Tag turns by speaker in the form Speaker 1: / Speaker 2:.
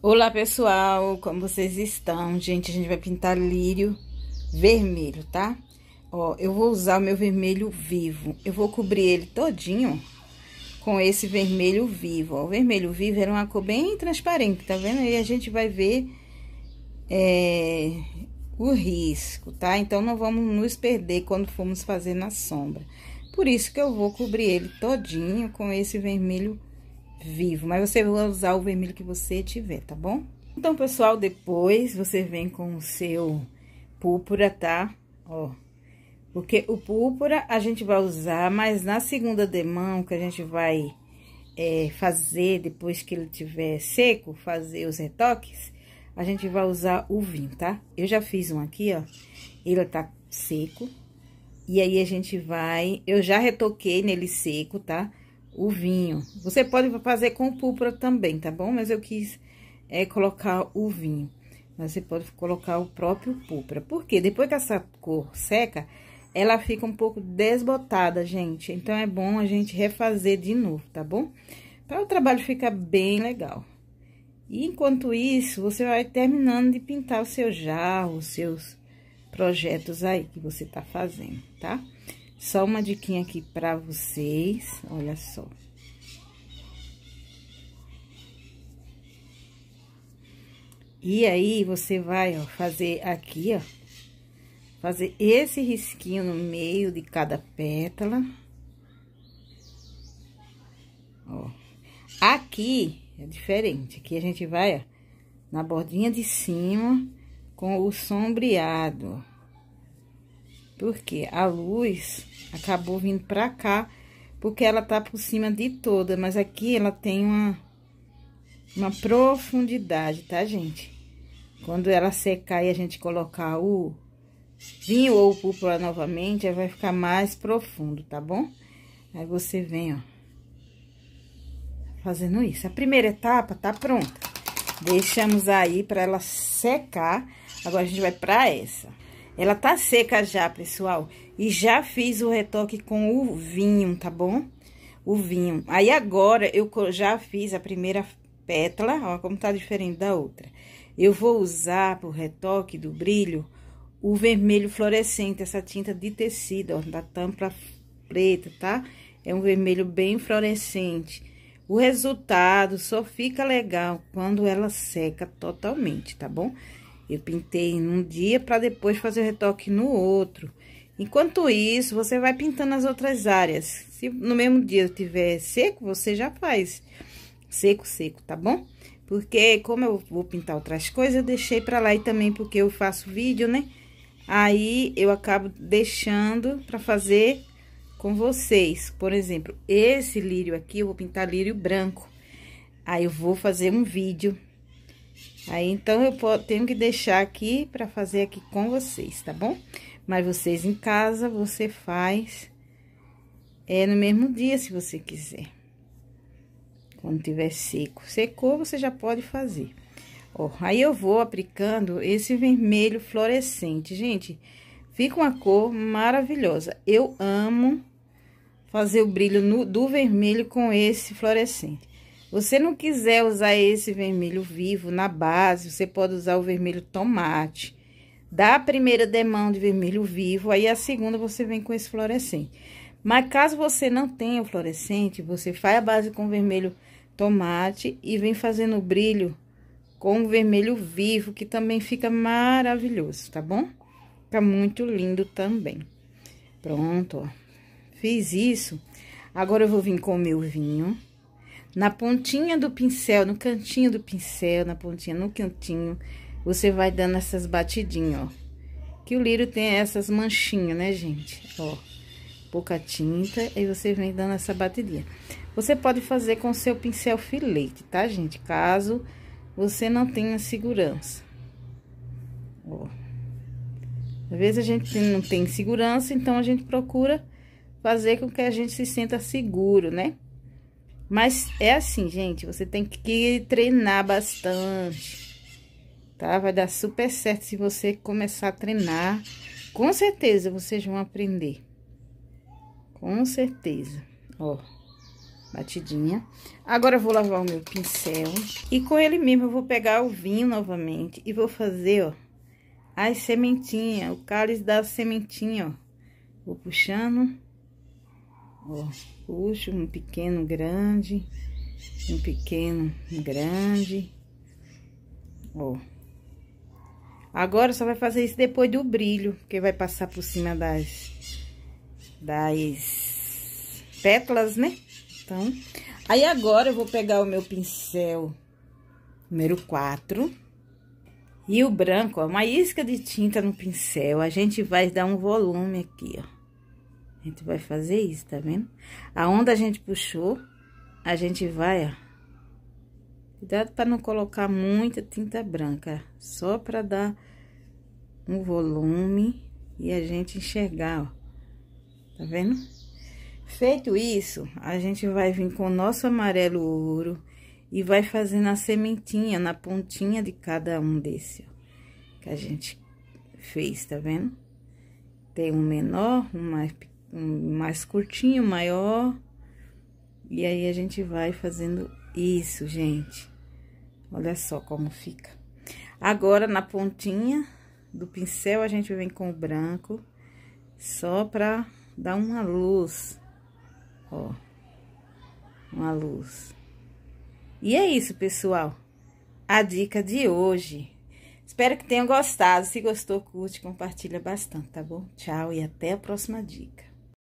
Speaker 1: Olá pessoal, como vocês estão? Gente, a gente vai pintar lírio vermelho, tá? Ó, eu vou usar o meu vermelho vivo. Eu vou cobrir ele todinho com esse vermelho vivo, ó. O vermelho vivo era uma cor bem transparente, tá vendo? E a gente vai ver é, o risco, tá? Então, não vamos nos perder quando formos fazer na sombra. Por isso que eu vou cobrir ele todinho com esse vermelho vivo vivo, mas você vai usar o vermelho que você tiver, tá bom? Então, pessoal, depois você vem com o seu púrpura, tá? Ó, porque o púrpura a gente vai usar, mas na segunda demão que a gente vai é, fazer, depois que ele tiver seco, fazer os retoques, a gente vai usar o vinho, tá? Eu já fiz um aqui, ó, ele tá seco, e aí a gente vai, eu já retoquei nele seco, tá? o vinho. Você pode fazer com púrpura também, tá bom? Mas eu quis é, colocar o vinho. Mas você pode colocar o próprio púrpura. Porque depois que essa cor seca, ela fica um pouco desbotada, gente. Então, é bom a gente refazer de novo, tá bom? Para o trabalho ficar bem legal. E enquanto isso, você vai terminando de pintar o seu jarro, os seus projetos aí que você tá fazendo, tá? Tá? Só uma diquinha aqui pra vocês, olha só. E aí, você vai, ó, fazer aqui, ó, fazer esse risquinho no meio de cada pétala. Ó. Aqui é diferente, aqui a gente vai, ó, na bordinha de cima com o sombreado, ó porque a luz acabou vindo pra cá, porque ela tá por cima de toda, mas aqui ela tem uma, uma profundidade, tá, gente? Quando ela secar e a gente colocar o vinho ou o púrpura novamente, aí vai ficar mais profundo, tá bom? Aí você vem, ó, fazendo isso. A primeira etapa tá pronta. Deixamos aí pra ela secar. Agora a gente vai pra essa. Ela tá seca já, pessoal. E já fiz o retoque com o vinho, tá bom? O vinho. Aí, agora, eu já fiz a primeira pétala, ó, como tá diferente da outra. Eu vou usar pro retoque do brilho o vermelho fluorescente, essa tinta de tecido, ó, da tampa preta, tá? É um vermelho bem fluorescente. O resultado só fica legal quando ela seca totalmente, tá bom? Eu pintei num dia para depois fazer o retoque no outro. Enquanto isso, você vai pintando as outras áreas. Se no mesmo dia eu tiver seco, você já faz seco, seco, tá bom? Porque como eu vou pintar outras coisas, eu deixei para lá e também porque eu faço vídeo, né? Aí, eu acabo deixando para fazer com vocês. Por exemplo, esse lírio aqui, eu vou pintar lírio branco. Aí, eu vou fazer um vídeo Aí, então, eu tenho que deixar aqui para fazer aqui com vocês, tá bom? Mas vocês em casa, você faz é no mesmo dia, se você quiser. Quando tiver seco. Secou, você já pode fazer. Ó, aí eu vou aplicando esse vermelho fluorescente. Gente, fica uma cor maravilhosa. Eu amo fazer o brilho no, do vermelho com esse fluorescente. Você não quiser usar esse vermelho vivo na base, você pode usar o vermelho tomate. Dá a primeira demão de vermelho vivo, aí a segunda você vem com esse fluorescente. Mas caso você não tenha o fluorescente, você faz a base com vermelho tomate e vem fazendo o brilho com o vermelho vivo, que também fica maravilhoso, tá bom? Fica muito lindo também. Pronto, ó. Fiz isso. Agora eu vou vir com o meu vinho na pontinha do pincel, no cantinho do pincel, na pontinha, no cantinho, você vai dando essas batidinhas, ó. Que o lírio tem essas manchinhas, né, gente? Ó, pouca tinta, e você vem dando essa batidinha. Você pode fazer com seu pincel filete, tá, gente? Caso você não tenha segurança. Ó. Às vezes a gente não tem segurança, então a gente procura fazer com que a gente se sinta seguro, né? Mas é assim, gente, você tem que treinar bastante, tá? Vai dar super certo se você começar a treinar. Com certeza vocês vão aprender. Com certeza. Ó, batidinha. Agora eu vou lavar o meu pincel. E com ele mesmo eu vou pegar o vinho novamente e vou fazer, ó, as sementinhas, o cálice da sementinha, ó. Vou puxando, ó puxo um pequeno grande, um pequeno grande, ó. Agora só vai fazer isso depois do brilho, porque vai passar por cima das, das pétalas, né? Então, aí agora eu vou pegar o meu pincel número 4 e o branco, ó, uma isca de tinta no pincel. A gente vai dar um volume aqui, ó. A gente vai fazer isso, tá vendo? Aonde a gente puxou, a gente vai, ó. Cuidado para não colocar muita tinta branca, só para dar um volume e a gente enxergar, ó. Tá vendo? Feito isso, a gente vai vir com o nosso amarelo ouro e vai fazendo a sementinha na pontinha de cada um desse, ó, que a gente fez, tá vendo? Tem um menor, um mais pequeno mais curtinho, maior. E aí, a gente vai fazendo isso, gente. Olha só como fica. Agora, na pontinha do pincel, a gente vem com o branco, só pra dar uma luz, ó. Uma luz. E é isso, pessoal. A dica de hoje. Espero que tenham gostado. Se gostou, curte, compartilha bastante, tá bom? Tchau e até a próxima dica.